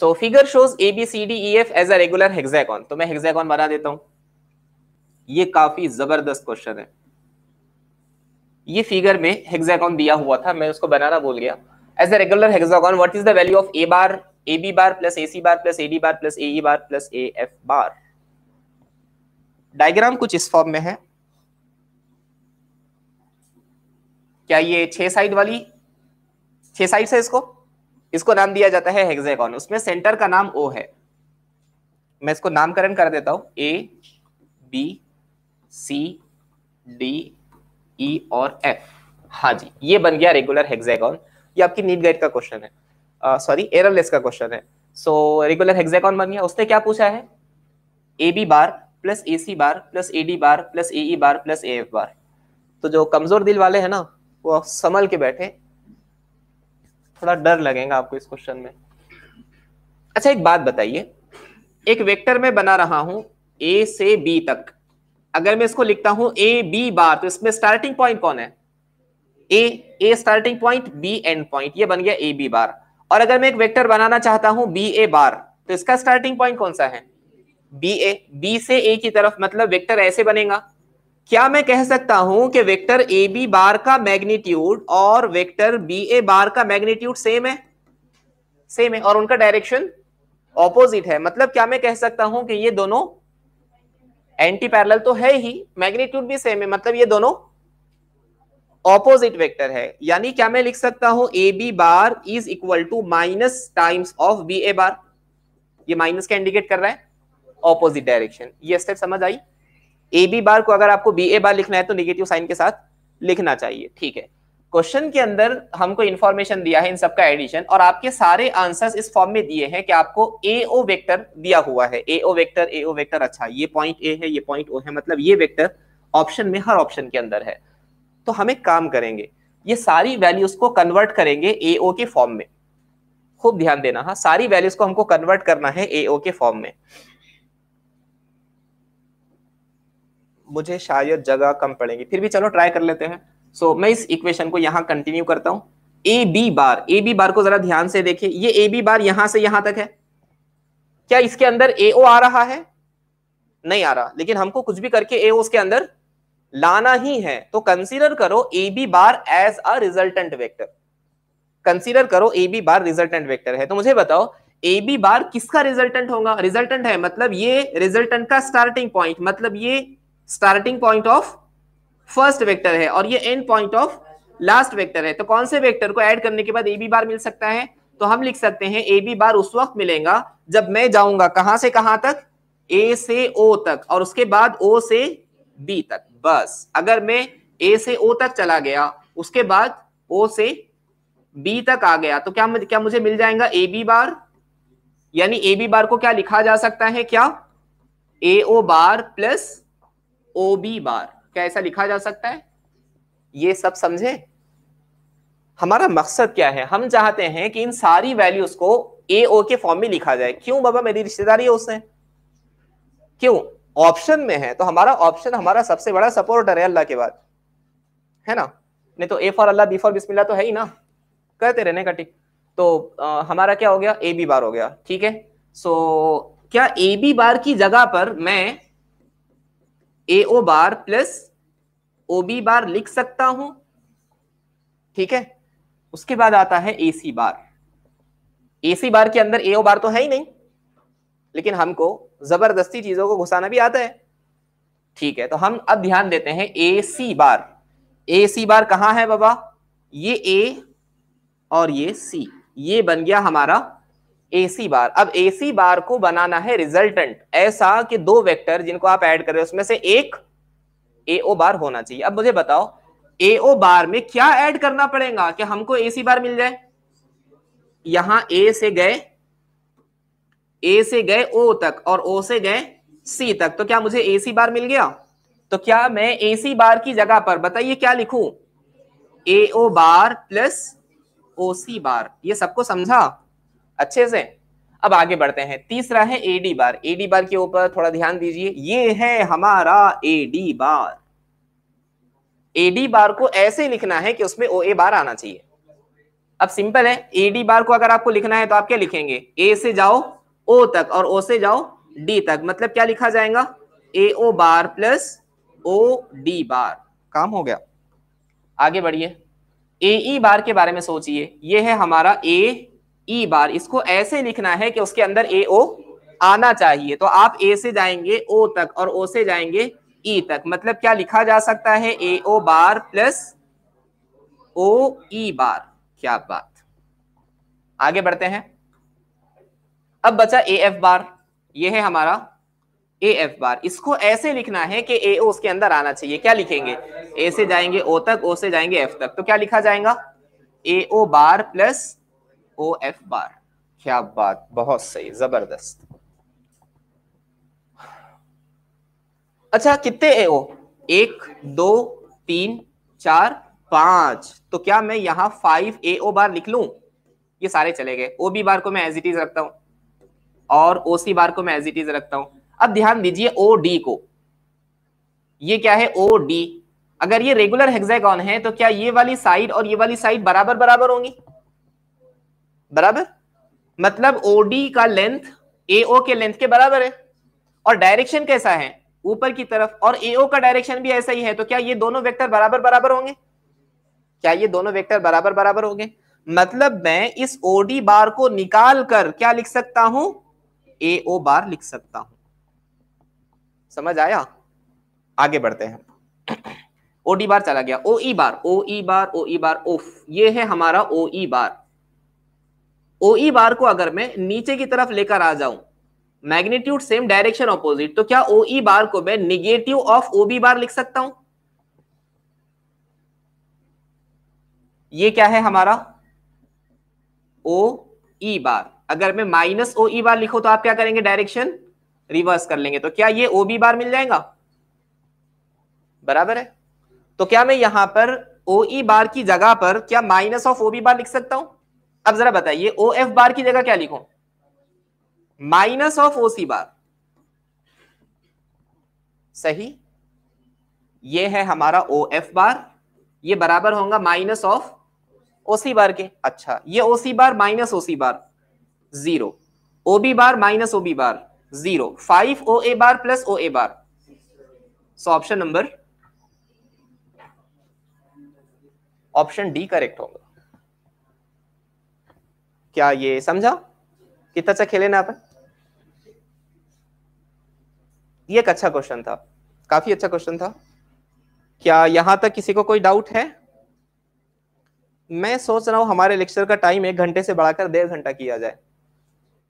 so figure shows A B C D F as a regular hexagon तो मैं hexagon बना देता हूं ये काफी जबरदस्त क्वेश्चन है ये फिगर में हेक्सागोन दिया हुआ था मैं उसको बनाना बोल गया as a regular hexagon what is the value of A bar A B bar plus A C bar plus A D bar plus A bar plus A F bar diagram कुछ इस फॉर्म में है क्या ये छह side वाली छह side है इसको इसको नाम दिया जाता है हेक्सागोन उसमें सेंटर का नाम ओ है मैं इसको नामकरण कर देता हूं A B C D E और एफ हाँ जी ये बन गया रेगुलर हेक्सागोन ये आपकी नीट गाइड का क्वेश्चन है सॉरी एरलेस का क्वेश्चन है सो रेगुलर हेक्सागोन बन गया उसने क्या पूछा है A B bar plus A C bar plus A D bar plus A E bar plus A F bar तो जो कमजोर दिल वाले हैं ना वो संभल के बैठे थोड़ा डर लगेगा आपको इस क्वेश्चन में अच्छा एक बात बताइए एक वेक्टर में बना रहा हूं ए से बी तक अगर मैं इसको लिखता हूं ए बी बार तो इसमें स्टार्टिंग पॉइंट कौन है A A starting point B end point ये बन गया ए बी बार और अगर मैं एक वेक्टर बनाना चाहता हूं बी ए बार तो इसका स्टार्टिंग पॉइंट कौन सा है बी ए बी से ए की तरफ मतलब वेक्टर ऐसे बनेगा क्या मैं कह सकता हूं कि वेक्टर ए बी बार का मैग्नीट्यूड और वेक्टर बी ए बार का मैग्नीट्यूड सेम है सेम है और उनका डायरेक्शन ऑपोजिट है मतलब क्या मैं कह सकता हूं कि ये दोनों एंटी पैरेलल तो है ही मैग्नीट्यूड भी सेम है मतलब ये दोनों ऑपोजिट वेक्टर है यानी क्या मैं लिख सकता हूं A B bar is equal to minus times of B A bar ये माइनस क्या इंडिकेट कर रहा है ऑपोजिट डायरेक्शन ये स्टेप समझ आई ए बी बार को अगर आपको बी ए बार लिखना है तो निगेटिव साइन के साथ लिखना चाहिए ठीक है क्वेश्चन के अंदर हमको इन्फॉर्मेशन दिया है इन सबका एडिशन और आपके सारे आंसर्स इस फॉर्म में दिए हैं कि आपको ए ओ वेक्टर दिया हुआ है ए ओ वेक्टर ए ओ वेक्टर अच्छा ये पॉइंट ए है ये पॉइंट ओ है मतलब ये वेक्टर ऑप्शन में हर ऑप्शन के अंदर है तो हमें काम करेंगे ये सारी वैल्यूज को कन्वर्ट करेंगे ए ओ के फॉर्म में खूब ध्यान देना हाँ सारी वैल्यूज को हमको कन्वर्ट करना है ए ओ के फॉर्म में मुझे शायद जगह कम पड़ेगी फिर भी चलो ट्राई कर लेते हैं सो so, मैं इस इक्वेशन को यहाँ कंटिन्यू करता हूँ ए बी बार ए बी बार को जरा ध्यान से देखिए ये ए बी बार यहां से यहां तक है क्या इसके अंदर ए ओ आ रहा है नहीं आ रहा लेकिन हमको कुछ भी करके ए ओ उसके अंदर लाना ही है तो कंसीडर करो A B bar as a resultant vector consider करो A B bar resultant vector है तो मुझे बताओ ए बी बार किसका रिजल्टेंट होगा रिजल्टेंट है मतलब ये रिजल्टेंट का स्टार्टिंग पॉइंट मतलब ये starting point of first vector है और ये end point of last vector है तो कौन से वेक्टर को ऐड करने के बाद ए बी बार मिल सकता है तो हम लिख सकते हैं ए बी बार उस वक्त मिलेगा जब मैं जाऊंगा कहां से कहां तक ए से ओ तक और उसके बाद ओ से बी तक बस अगर मैं ए से ओ तक चला गया उसके बाद ओ से बी तक आ गया तो क्या क्या मुझे मिल जाएगा ए बी बार यानी ए बी बार को क्या लिखा जा सकता है क्या ए ओ बार प्लस ओ बी बार क्या ऐसा लिखा जा सकता है ये सब समझे हमारा मकसद क्या है हम चाहते हैं कि इन सारी वैल्यूज को ए ओ के फॉर्म में लिखा जाए क्यों बाबा मेरी रिश्तेदारी है उससे क्यों ऑप्शन में है तो हमारा ऑप्शन हमारा सबसे बड़ा सपोर्टर है अल्लाह के बाद है ना नहीं तो A for Allah B for Bismillah तो है ही ना कहते रहने का टिक तो आ, हमारा क्या हो गया ए बी बार हो गया ठीक है सो क्या ए बी बार की जगह पर मैं ए ओ बार प्लस ओ बी बार लिख सकता हूं ठीक है उसके बाद आता है ए सी बार ए सी बार के अंदर ए ओ बार तो है ही नहीं लेकिन हमको जबरदस्ती चीजों को घुसाना भी आता है ठीक है तो हम अब ध्यान देते हैं ए सी बार ए सी बार कहां है बाबा ये ए और ये सी ये बन गया हमारा एसी बार अब एसी बार को बनाना है रिजल्टेंट ऐसा कि दो वेक्टर जिनको आप ऐड कर रहे हो उसमें से एक एओ बार होना चाहिए अब मुझे बताओ एओ बार में क्या ऐड करना पड़ेगा कि हमको एसी बार मिल जाए यहां ए से गए ए से गए ओ तक और ओ से गए सी तक तो क्या मुझे एसी बार मिल गया तो क्या मैं एसी बार की जगह पर बताइए क्या लिखूं एओ बार प्लस ओ सी बार ये सबको समझा अच्छे से अब आगे बढ़ते हैं तीसरा है एडी बार एडी बार के ऊपर थोड़ा ध्यान दीजिए ये है हमारा एडी बार एडी बार को ऐसे लिखना है कि उसमें ओ ए बार आना चाहिए अब सिंपल है एडी बार को अगर आपको लिखना है तो आप क्या लिखेंगे ए से जाओ ओ तक और ओ से जाओ डी तक मतलब क्या लिखा जाएगा ए ओ बार प्लस ओ डी बार काम हो गया आगे बढ़िए ए ई e बार के बारे में सोचिए ये है हमारा ए ई बार इसको ऐसे लिखना है कि उसके अंदर ए ओ आना चाहिए तो आप ए से जाएंगे ओ तक और ओ से जाएंगे ई तक मतलब क्या लिखा जा सकता है ए ओ बार प्लस ओ ई बार क्या बात आगे बढ़ते हैं अब बचा ए एफ बार ये है हमारा ए एफ बार इसको ऐसे लिखना है कि ए ओ उसके अंदर आना चाहिए क्या लिखेंगे ए से जाएंगे ओ तक ओ से जाएंगे एफ तक तो क्या लिखा जाएगा ए ओ बार प्लस ओ एफ बार क्या बात बहुत सही जबरदस्त अच्छा कितने है वो एक दो तीन चार पांच तो क्या मैं यहां फाइव ए ओ बार लिख लू ये सारे चले गए ओ बी बार को मैं एज इट इज रखता हूं और ओ सी बार को मैं एज इट इज रखता हूं अब ध्यान दीजिए ओ डी को ये क्या है ओ डी अगर ये रेगुलर हेक्सागोन है तो क्या ये वाली साइड और ये वाली साइड बराबर बराबर होंगी बराबर मतलब ओडी का लेंथ एओ के लेंथ के बराबर है और डायरेक्शन कैसा है ऊपर की तरफ और एओ का डायरेक्शन भी ऐसा ही है तो क्या ये दोनों वेक्टर बराबर बराबर होंगे क्या ये दोनों वेक्टर बराबर बराबर होंगे मतलब मैं इस ओडी बार को निकाल कर क्या लिख सकता हूं एओ बार लिख सकता हूं समझ आया आगे बढ़ते हैं ओडी बार चला गया ओ ई बार ओ ई बार ओ ई बार ओफ ये है हमारा ओ ई बार ओई बार e को अगर मैं नीचे की तरफ लेकर आ जाऊं मैग्नीट्यूड सेम डायरेक्शन ऑपोजिट तो क्या ओई बार e को मैं निगेटिव ऑफ ओबी बार लिख सकता हूं ये क्या है हमारा ओ ई बार अगर मैं माइनस ओ ई बार लिखो तो आप क्या करेंगे डायरेक्शन रिवर्स कर लेंगे तो क्या ये ओ बी बार मिल जाएगा बराबर है तो क्या मैं यहां पर ओ ई बार की जगह पर क्या minus of O B bar लिख सकता हूं अब जरा बताइए ओ एफ बार की जगह क्या लिखो माइनस ऑफ ओ सी बार सही ये है हमारा ओ एफ बार ये बराबर होगा माइनस ऑफ ओसी बार के अच्छा ये OC bar minus OC bar zero O B bar minus O B bar zero five O A bar plus O A bar so option number option D correct होगा क्या ये समझा कितना अच्छा खेले ना अपन ये एक अच्छा क्वेश्चन था काफी अच्छा क्वेश्चन था क्या यहां तक किसी को कोई डाउट है मैं सोच रहा हूं हमारे लेक्चर का टाइम एक घंटे से बढ़ाकर डेढ़ घंटा किया जाए